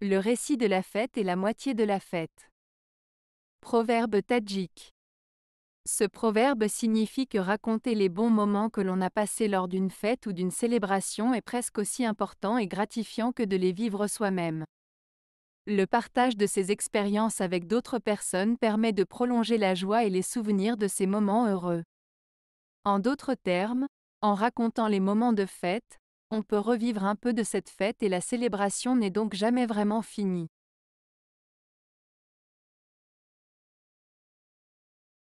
Le récit de la fête est la moitié de la fête. Proverbe tadjik. Ce proverbe signifie que raconter les bons moments que l'on a passés lors d'une fête ou d'une célébration est presque aussi important et gratifiant que de les vivre soi-même. Le partage de ces expériences avec d'autres personnes permet de prolonger la joie et les souvenirs de ces moments heureux. En d'autres termes, en racontant les moments de fête, on peut revivre un peu de cette fête et la célébration n'est donc jamais vraiment finie.